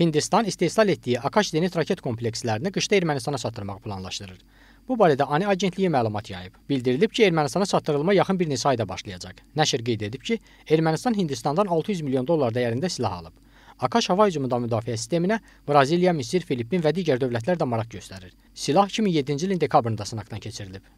Hindistan istehsal etdiyi Akaş Zenit raket komplekslərini qışda Ermənistana çatdırmaq planlaşdırır. Bu barədə ANI agentliyi məlumat yayıb. Bildirilib ki, Ermənistana çatdırılma yaxın bir neçə ayda başlayacaq. Nəşr qeyd edib ki, Ermənistan Hindistandan 600 milyon dollar dəyərində silah alıb. Akaş hava hücumunda müdafiə sisteminə Braziliya, Misir, Filippin və digər dövlətlər də maraq göstərir. Silah 2007-ci ilin dekabrında sınaqdan keçirilib.